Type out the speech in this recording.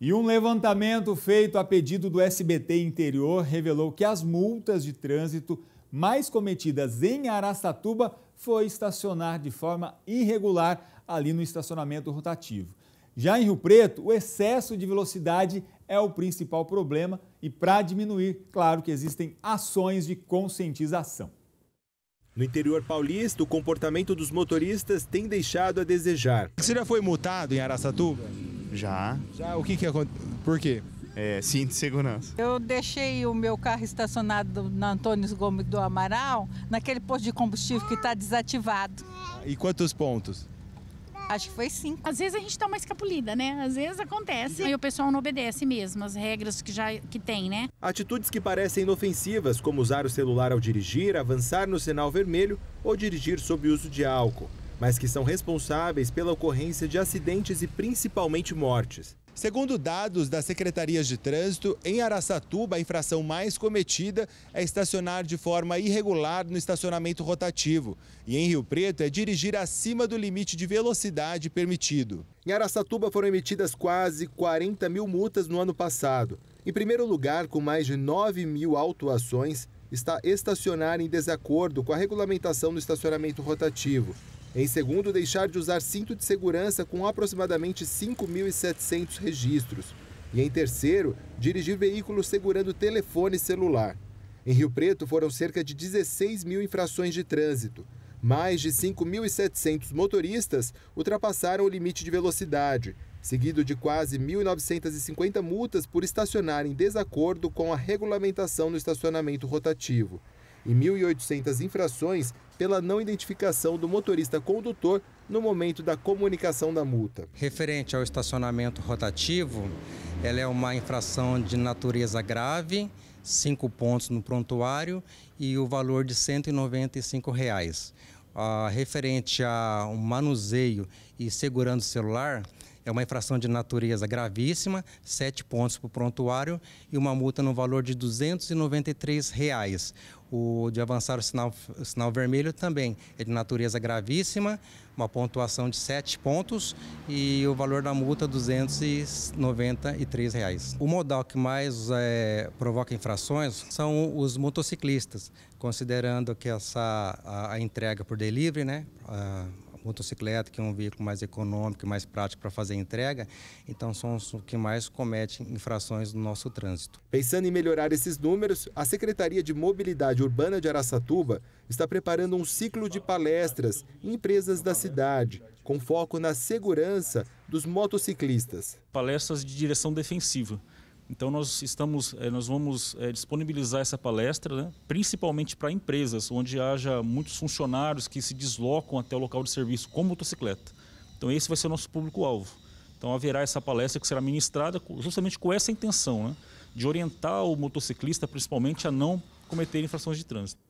E um levantamento feito a pedido do SBT Interior revelou que as multas de trânsito mais cometidas em Aracatuba foi estacionar de forma irregular ali no estacionamento rotativo. Já em Rio Preto, o excesso de velocidade é o principal problema e para diminuir, claro que existem ações de conscientização. No interior paulista, o comportamento dos motoristas tem deixado a desejar. Você já foi multado em Aracatuba? Já. Já, o que que aconteceu? Por quê? É, cinto de segurança. Eu deixei o meu carro estacionado na Antônio Gomes do Amaral, naquele posto de combustível que está desativado. E quantos pontos? Acho que foi cinco. Às vezes a gente dá tá uma escapulida, né? Às vezes acontece. E o pessoal não obedece mesmo as regras que já que tem, né? Atitudes que parecem inofensivas, como usar o celular ao dirigir, avançar no sinal vermelho ou dirigir sob uso de álcool mas que são responsáveis pela ocorrência de acidentes e principalmente mortes. Segundo dados das secretarias de trânsito, em Araçatuba a infração mais cometida é estacionar de forma irregular no estacionamento rotativo. E em Rio Preto é dirigir acima do limite de velocidade permitido. Em Araçatuba foram emitidas quase 40 mil multas no ano passado. Em primeiro lugar, com mais de 9 mil autuações, está estacionar em desacordo com a regulamentação do estacionamento rotativo. Em segundo, deixar de usar cinto de segurança com aproximadamente 5.700 registros. E em terceiro, dirigir veículo segurando telefone celular. Em Rio Preto foram cerca de 16 mil infrações de trânsito. Mais de 5.700 motoristas ultrapassaram o limite de velocidade, seguido de quase 1.950 multas por estacionar em desacordo com a regulamentação no estacionamento rotativo e 1.800 infrações pela não identificação do motorista condutor no momento da comunicação da multa. Referente ao estacionamento rotativo, ela é uma infração de natureza grave, cinco pontos no prontuário e o valor de R$ 195. Reais. Ah, referente ao manuseio e segurando o celular, é uma infração de natureza gravíssima, sete pontos para o prontuário e uma multa no valor de R$ 293. Reais. O de avançar o sinal, o sinal vermelho também é de natureza gravíssima, uma pontuação de sete pontos e o valor da multa R$ 293. Reais. O modal que mais é, provoca infrações são os motociclistas, considerando que essa, a, a entrega por delivery, né? A, motocicleta, que é um veículo mais econômico, e mais prático para fazer entrega, então são os que mais cometem infrações no nosso trânsito. Pensando em melhorar esses números, a Secretaria de Mobilidade Urbana de Araçatuba está preparando um ciclo de palestras em empresas da cidade, com foco na segurança dos motociclistas. Palestras de direção defensiva então nós estamos, eh, nós vamos eh, disponibilizar essa palestra, né, principalmente para empresas onde haja muitos funcionários que se deslocam até o local de serviço com motocicleta. Então esse vai ser o nosso público-alvo. Então haverá essa palestra que será ministrada justamente com essa intenção, né, de orientar o motociclista, principalmente, a não cometer infrações de trânsito.